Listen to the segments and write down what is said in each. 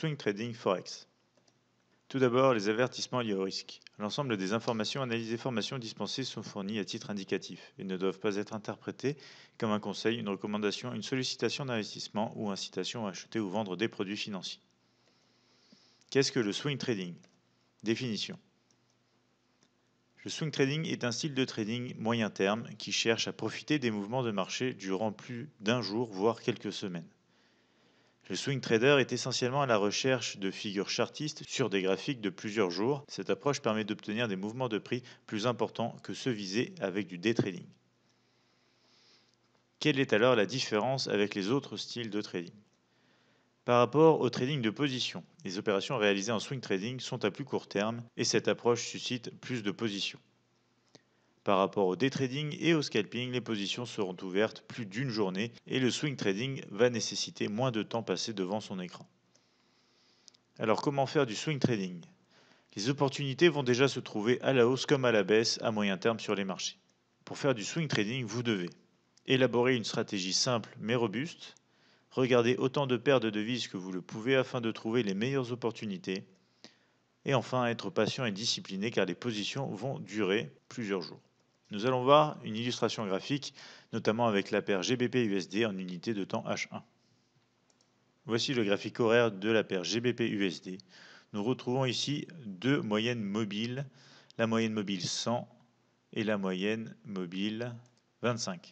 swing trading forex. Tout d'abord, les avertissements liés au risque. L'ensemble des informations, analyses et formations dispensées sont fournies à titre indicatif et ne doivent pas être interprétées comme un conseil, une recommandation, une sollicitation d'investissement ou incitation à acheter ou vendre des produits financiers. Qu'est-ce que le swing trading Définition. Le swing trading est un style de trading moyen terme qui cherche à profiter des mouvements de marché durant plus d'un jour, voire quelques semaines. Le swing trader est essentiellement à la recherche de figures chartistes sur des graphiques de plusieurs jours. Cette approche permet d'obtenir des mouvements de prix plus importants que ceux visés avec du day trading. Quelle est alors la différence avec les autres styles de trading Par rapport au trading de position, les opérations réalisées en swing trading sont à plus court terme et cette approche suscite plus de positions. Par rapport au day trading et au scalping, les positions seront ouvertes plus d'une journée et le swing trading va nécessiter moins de temps passé devant son écran. Alors comment faire du swing trading Les opportunités vont déjà se trouver à la hausse comme à la baisse à moyen terme sur les marchés. Pour faire du swing trading, vous devez élaborer une stratégie simple mais robuste, regarder autant de paires de devises que vous le pouvez afin de trouver les meilleures opportunités, et enfin être patient et discipliné car les positions vont durer plusieurs jours. Nous allons voir une illustration graphique, notamment avec la paire GBP-USD en unité de temps H1. Voici le graphique horaire de la paire GBP-USD. Nous retrouvons ici deux moyennes mobiles, la moyenne mobile 100 et la moyenne mobile 25.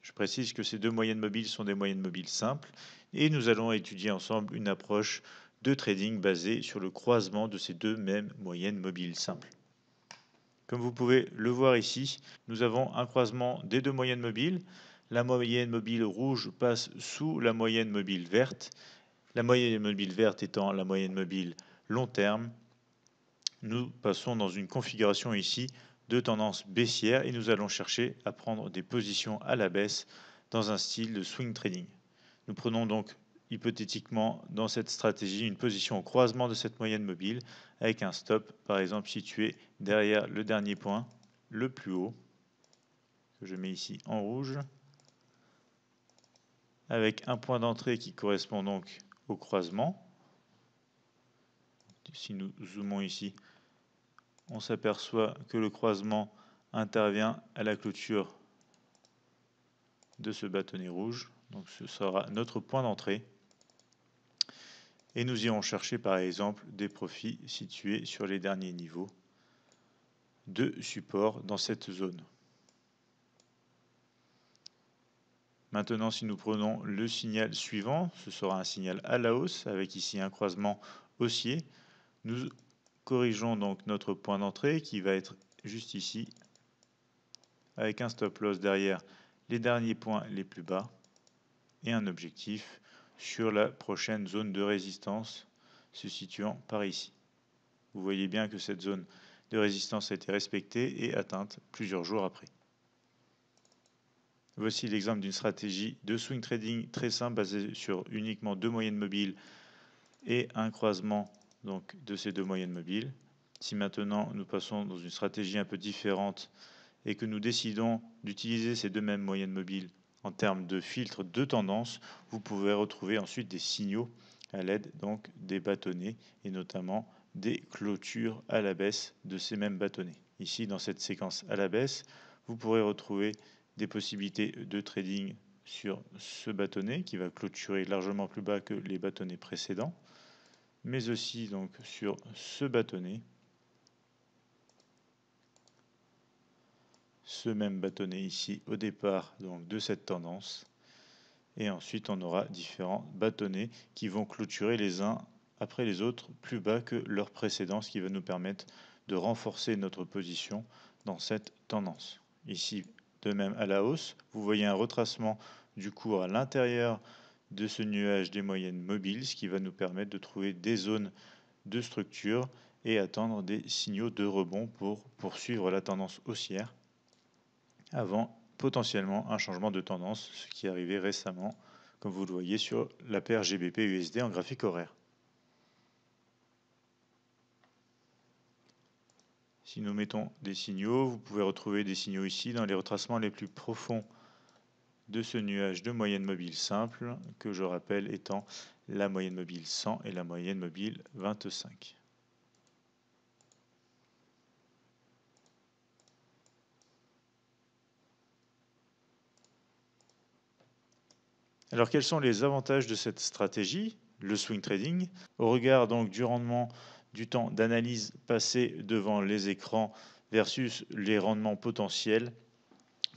Je précise que ces deux moyennes mobiles sont des moyennes mobiles simples et nous allons étudier ensemble une approche de trading basée sur le croisement de ces deux mêmes moyennes mobiles simples. Comme vous pouvez le voir ici, nous avons un croisement des deux moyennes mobiles. La moyenne mobile rouge passe sous la moyenne mobile verte, la moyenne mobile verte étant la moyenne mobile long terme. Nous passons dans une configuration ici de tendance baissière et nous allons chercher à prendre des positions à la baisse dans un style de swing trading. Nous prenons donc hypothétiquement dans cette stratégie une position au croisement de cette moyenne mobile avec un stop par exemple situé derrière le dernier point, le plus haut, que je mets ici en rouge, avec un point d'entrée qui correspond donc au croisement. Si nous zoomons ici, on s'aperçoit que le croisement intervient à la clôture de ce bâtonnet rouge. Donc ce sera notre point d'entrée. Et nous irons chercher par exemple des profits situés sur les derniers niveaux de support dans cette zone. Maintenant, si nous prenons le signal suivant, ce sera un signal à la hausse avec ici un croisement haussier. Nous corrigeons donc notre point d'entrée qui va être juste ici avec un stop loss derrière les derniers points les plus bas et un objectif sur la prochaine zone de résistance se situant par ici. Vous voyez bien que cette zone de résistance a été respectée et atteinte plusieurs jours après. Voici l'exemple d'une stratégie de swing trading très simple basée sur uniquement deux moyennes mobiles et un croisement donc, de ces deux moyennes mobiles. Si maintenant nous passons dans une stratégie un peu différente et que nous décidons d'utiliser ces deux mêmes moyennes mobiles en termes de filtre de tendance, vous pouvez retrouver ensuite des signaux à l'aide donc des bâtonnets et notamment des clôtures à la baisse de ces mêmes bâtonnets. Ici, dans cette séquence à la baisse, vous pourrez retrouver des possibilités de trading sur ce bâtonnet qui va clôturer largement plus bas que les bâtonnets précédents, mais aussi donc sur ce bâtonnet, ce même bâtonnet ici au départ donc de cette tendance, et ensuite on aura différents bâtonnets qui vont clôturer les uns après les autres plus bas que leur précédent, ce qui va nous permettre de renforcer notre position dans cette tendance. Ici, de même à la hausse, vous voyez un retracement du cours à l'intérieur de ce nuage des moyennes mobiles, ce qui va nous permettre de trouver des zones de structure et attendre des signaux de rebond pour poursuivre la tendance haussière avant potentiellement un changement de tendance, ce qui est arrivé récemment, comme vous le voyez sur la paire GBP-USD en graphique horaire. Si nous mettons des signaux, vous pouvez retrouver des signaux ici dans les retracements les plus profonds de ce nuage de moyenne mobile simple, que je rappelle étant la moyenne mobile 100 et la moyenne mobile 25. Alors quels sont les avantages de cette stratégie, le swing trading, au regard donc du rendement du temps d'analyse passé devant les écrans versus les rendements potentiels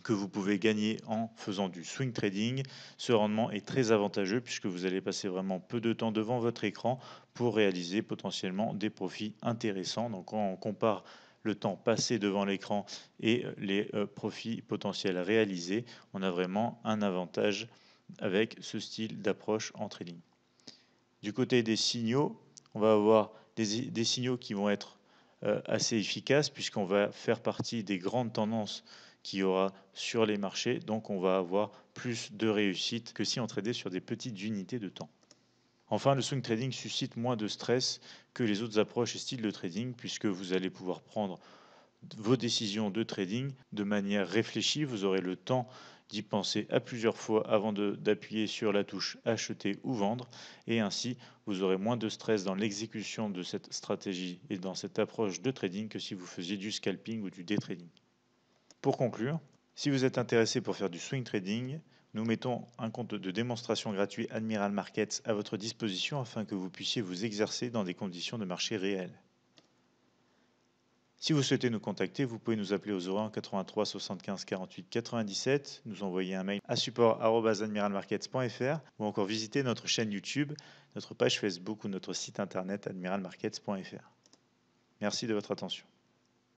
que vous pouvez gagner en faisant du swing trading. Ce rendement est très avantageux puisque vous allez passer vraiment peu de temps devant votre écran pour réaliser potentiellement des profits intéressants. Donc quand on compare le temps passé devant l'écran et euh, les euh, profits potentiels réalisés, on a vraiment un avantage avec ce style d'approche en trading. Du côté des signaux, on va avoir des, signaux qui vont être euh, assez efficaces puisqu'on va faire partie des grandes tendances qu'il y aura sur les marchés. Donc on va avoir plus de réussite que si on tradait sur des petites unités de temps. Enfin, le swing trading suscite moins de stress que les autres approches et styles de trading puisque vous allez pouvoir prendre vos décisions de trading de manière réfléchie. Vous aurez le temps d'y penser à plusieurs fois avant d'appuyer sur la touche acheter ou vendre. Et ainsi, vous aurez moins de stress dans l'exécution de cette stratégie et dans cette approche de trading que si vous faisiez du scalping ou du day trading. Pour conclure, si vous êtes intéressé pour faire du swing trading, nous mettons un compte de démonstration gratuit Admiral Markets à votre disposition afin que vous puissiez vous exercer dans des conditions de marché réelles. Si vous souhaitez nous contacter, vous pouvez nous appeler au 01 83 75 48 97, nous envoyer un mail à support.admiralmarkets.fr ou encore visiter notre chaîne YouTube, notre page Facebook ou notre site internet admiralmarkets.fr. Merci de votre attention.